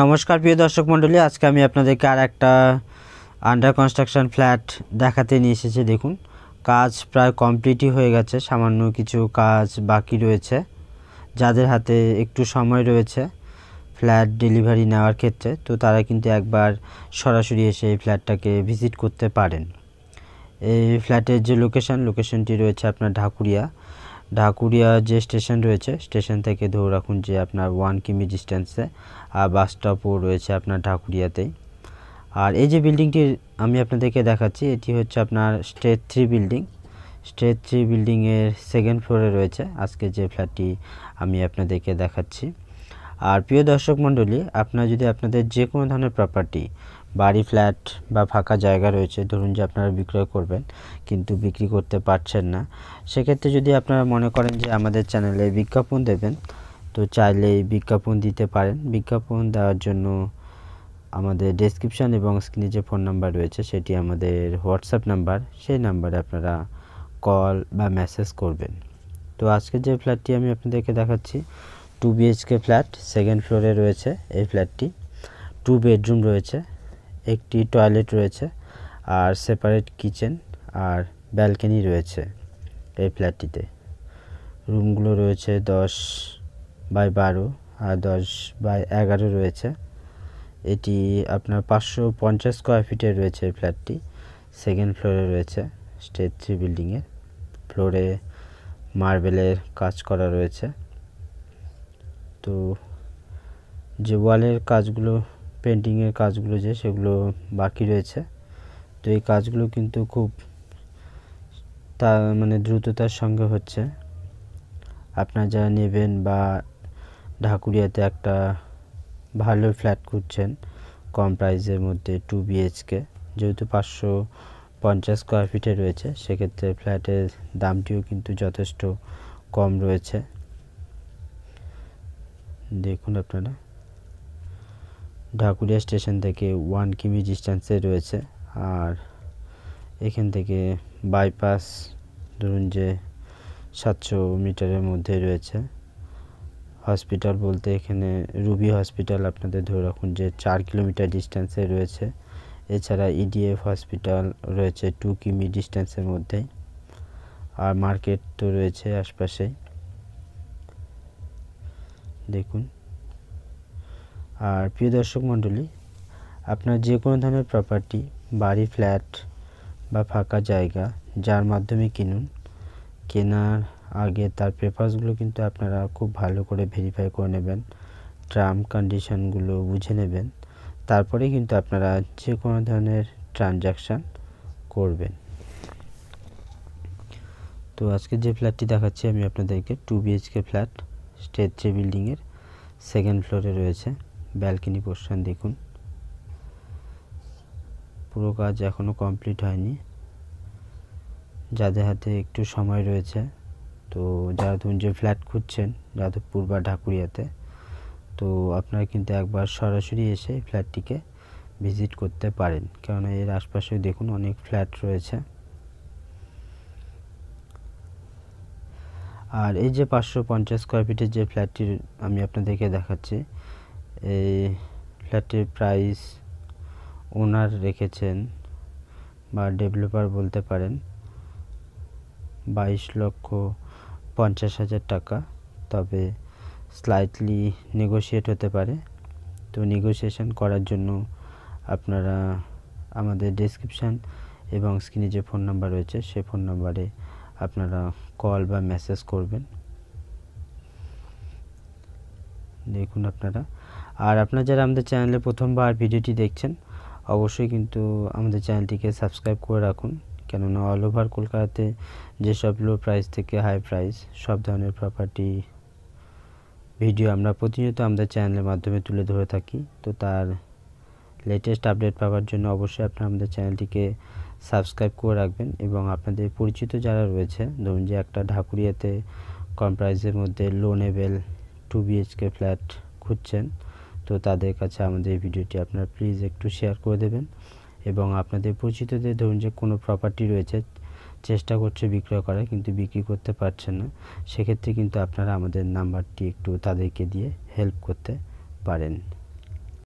নমস্কার প্রিয় দর্শক মণ্ডলী আজকে আমি আপনাদেরকে আর একটা আন্ডার কনস্ট্রাকশন ফ্ল্যাট দেখাতে নিয়ে এসেছি দেখুন কাজ প্রায় কমপ্লিটই হয়ে গেছে সামান্য কিছু কাজ বাকি রয়েছে যাদের হাতে একটু সময় রয়েছে ফ্ল্যাট ডেলিভারি নেওয়ার ক্ষেত্রে তো তারা কিন্তু একবার সরাসরি এসে এই ফ্ল্যাটটাকে ভিজিট করতে পারেন এই ফ্ল্যাটের যে লোকেশান লোকেশনটি রয়েছে আপনার ঢাকুরিয়া ঢাকুরিয়া যে স্টেশন রয়েছে স্টেশন থেকে ধরে রাখুন যে আপনার ওয়ান কিমি ডিস্টেন্সে আর বাস স্টপও রয়েছে আপনার ঢাকুরিয়াতেই আর এই যে বিল্ডিংটি আমি আপনাদেরকে দেখাচ্ছি এটি হচ্ছে আপনার state three building state three বিল্ডিংয়ের সেকেন্ড ফ্লোরে রয়েছে আজকে যে ফ্ল্যাটটি আমি আপনাদেরকে দেখাচ্ছি আর প্রিয় দর্শক মণ্ডলী আপনারা যদি আপনাদের যে কোনো ধরনের প্রপার্টি বাড়ি ফ্ল্যাট বা ফাঁকা জায়গা রয়েছে ধরুন যে আপনারা বিক্রয় করবেন কিন্তু বিক্রি করতে পারছেন না সেক্ষেত্রে যদি আপনারা মনে করেন যে আমাদের চ্যানেলে বিজ্ঞাপন দেবেন তো চাইলে বিজ্ঞাপন দিতে পারেন বিজ্ঞাপন দেওয়ার জন্য আমাদের ডেসক্রিপশান এবং স্ক্রিনে যে ফোন নাম্বার রয়েছে সেটি আমাদের হোয়াটসঅ্যাপ নাম্বার সেই নাম্বারে আপনারা কল বা মেসেজ করবেন তো আজকে যে ফ্ল্যাটটি আমি আপনাদেরকে দেখাচ্ছি টু বিএইচকে ফ্ল্যাট সেকেন্ড ফ্লোরে রয়েছে এই ফ্ল্যাটটি টু বেডরুম রয়েছে একটি টয়লেট রয়েছে আর সেপারেট কিচেন আর ব্যালকনি রয়েছে এই ফ্ল্যাটটিতে রুমগুলো রয়েছে দশ বাই বারো আর দশ বাই এগারো রয়েছে এটি আপনার পাঁচশো পঞ্চাশ স্কোয়ার ফিটে রয়েছে এই ফ্ল্যাটটি সেকেন্ড ফ্লোরে রয়েছে স্টেজ থ্রি বিল্ডিংয়ে ফ্লোরে মার্বেলের কাজ করা রয়েছে তো যে ওয়ালের কাজগুলো পেন্টিংয়ের কাজগুলো যে সেগুলো বাকি রয়েছে তো এই কাজগুলো কিন্তু খুব তা মানে দ্রুততার সঙ্গে হচ্ছে আপনার যারা নেবেন বা ঢাকুরিয়াতে একটা ভালো ফ্ল্যাট খুঁজছেন কম প্রাইসের মধ্যে টু বিএইচকে যেহেতু পাঁচশো পঞ্চাশ স্কোয়ার ফিটে রয়েছে সেক্ষেত্রে ফ্ল্যাটের দামটিও কিন্তু যথেষ্ট কম রয়েছে দেখুন আপনারা ঢাকুরিয়া স্টেশন থেকে ওয়ান কিমি ডিস্ট্যান্সে রয়েছে আর এখান থেকে বাইপাস ধরুন যে সাতশো মিটারের মধ্যে রয়েছে হসপিটাল বলতে এখানে রুবি হসপিটাল আপনাদের ধরে রাখুন যে চার কিলোমিটার ডিস্ট্যান্সে রয়েছে এছাড়া ইডিএফ e হসপিটাল রয়েছে টু কিমি ডিস্ট্যান্সের মধ্যে আর মার্কেট তো রয়েছে আশপাশেই দেখুন আর প্রিয় দর্শক মণ্ডলী আপনার যে কোনো ধরনের প্রপার্টি বাড়ি ফ্ল্যাট বা ফাঁকা জায়গা যার মাধ্যমে কিনুন কেনার আগে তার পেপারসগুলো কিন্তু আপনারা খুব ভালো করে ভেরিফাই করে নেবেন ট্রাম কন্ডিশনগুলো বুঝে নেবেন তারপরে কিন্তু আপনারা যে কোনো ধরনের ট্রানজাকশান করবেন তো আজকে যে ফ্ল্যাটটি দেখাচ্ছি আমি আপনাদেরকে two BHK flat state three বিল্ডিংয়ের সেকেন্ড ফ্লোরে রয়েছে ব্যালকনি পোর্শন দেখুন পুরো কাজ এখনও কমপ্লিট হয়নি যাদের হাতে একটু সময় রয়েছে তো যারা যে ফ্ল্যাট খুঁজছেন যাদবপুর বা ঢাকুরিয়াতে তো আপনারা কিন্তু একবার সরাসরি এসে ফ্ল্যাটটিকে ভিজিট করতে পারেন কারণ এর আশপাশে দেখুন অনেক ফ্ল্যাট রয়েছে আর এই যে পাঁচশো পঞ্চাশ স্কোয়ার ফিটের যে ফ্ল্যাটটি আমি আপনাদেরকে দেখাচ্ছি এই ফ্ল্যাটটির প্রাইস ওনার রেখেছেন বা ডেভেলপার বলতে পারেন বাইশ লক্ষ পঞ্চাশ হাজার টাকা তবে স্লাইটলি নেগোশিয়েট হতে পারে তো নেগোসিয়েশন করার জন্য আপনারা আমাদের ডেসক্রিপশান এবং স্ক্রিনে যে ফোন নাম্বার রয়েছে সেই ফোন নাম্বারে আপনারা কল বা মেসেজ করবেন দেখুন আপনারা আর আপনারা যারা আমাদের চ্যানেলে প্রথমবার ভিডিওটি দেখছেন অবশ্যই কিন্তু আমাদের চ্যানেলটিকে সাবস্ক্রাইব করে রাখুন কেননা অল ওভার কলকাতাতে যেসব লো প্রাইস থেকে হাই প্রাইস সব ধরনের প্রপার্টি ভিডিও আমরা প্রতিনিয়ত আমাদের চ্যানেলের মাধ্যমে তুলে ধরে থাকি তো তার লেটেস্ট আপডেট পাওয়ার জন্য অবশ্যই আপনারা আমাদের চ্যানেলটিকে সাবস্ক্রাইব করে রাখবেন এবং আপনাদের পরিচিত যারা রয়েছে ধরুন যে একটা ঢাকুরিয়াতে কম প্রাইসের মধ্যে লোনেবেল টু বিএইচকে ফ্ল্যাট খুঁজছেন তো তাদের কাছে আমাদের ভিডিওটি আপনারা প্লিজ একটু শেয়ার করে দেবেন এবং আপনাদের পরিচিতদের ধরুন যে কোনো প্রপার্টি রয়েছে চেষ্টা করছে বিক্রয় করা কিন্তু বিক্রি করতে পারছে না সেক্ষেত্রে কিন্তু আপনারা আমাদের নাম্বারটি একটু তাদেরকে দিয়ে হেল্প করতে পারেন